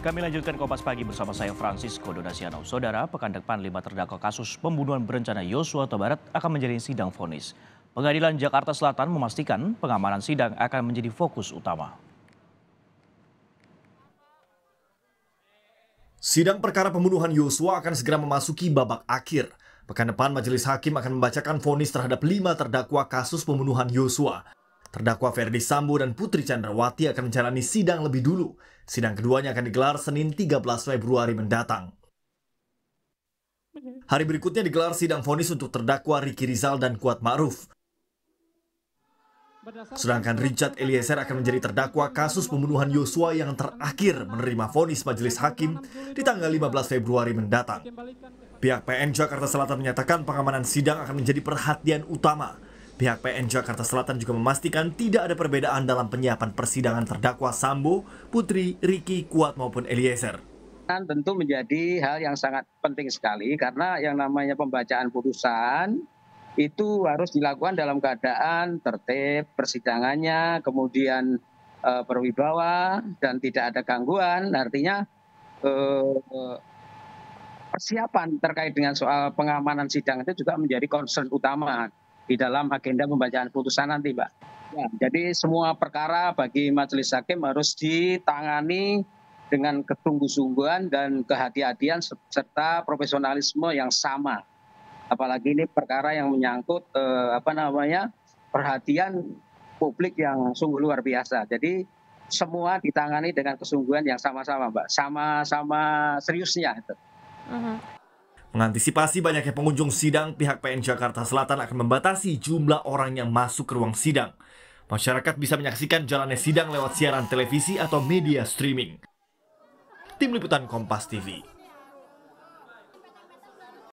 Kami lanjutkan Kompas Pagi bersama saya Francisco Donasiano. Saudara, pekan depan lima terdakwa kasus pembunuhan berencana Yosua Tobarat akan menjadi sidang vonis. Pengadilan Jakarta Selatan memastikan pengamanan sidang akan menjadi fokus utama. Sidang perkara pembunuhan Yosua akan segera memasuki babak akhir. Pekan depan majelis hakim akan membacakan vonis terhadap lima terdakwa kasus pembunuhan Yosua. Terdakwa Ferdi Sambo dan Putri Chandrawati akan menjalani sidang lebih dulu. Sidang keduanya akan digelar Senin 13 Februari mendatang. Hari berikutnya digelar sidang vonis untuk terdakwa Riki Rizal dan Kuat Ma'ruf. Sedangkan Richard Eliezer akan menjadi terdakwa kasus pembunuhan Yosua yang terakhir menerima vonis majelis hakim di tanggal 15 Februari mendatang. Pihak PN Jakarta Selatan menyatakan pengamanan sidang akan menjadi perhatian utama Pihak PN Jakarta Selatan juga memastikan tidak ada perbedaan dalam penyiapan persidangan terdakwa Sambo, Putri, Riki, Kuat maupun Eliezer. Kan tentu menjadi hal yang sangat penting sekali karena yang namanya pembacaan putusan itu harus dilakukan dalam keadaan tertib persidangannya, kemudian e, berwibawa dan tidak ada gangguan. Artinya e, persiapan terkait dengan soal pengamanan sidang itu juga menjadi concern utama di dalam agenda pembacaan putusan nanti, Mbak. Ya, jadi semua perkara bagi majelis hakim harus ditangani dengan ketunggu-sungguhan dan kehati-hatian serta profesionalisme yang sama. Apalagi ini perkara yang menyangkut eh, apa namanya perhatian publik yang sungguh luar biasa. Jadi semua ditangani dengan kesungguhan yang sama-sama, Mbak. Sama-sama seriusnya. Itu. Uh mm-hmm. -huh. Mengantisipasi banyaknya pengunjung sidang, pihak PN Jakarta Selatan akan membatasi jumlah orang yang masuk ke ruang sidang. Masyarakat bisa menyaksikan jalannya sidang lewat siaran televisi atau media streaming. Tim Liputan Kompas TV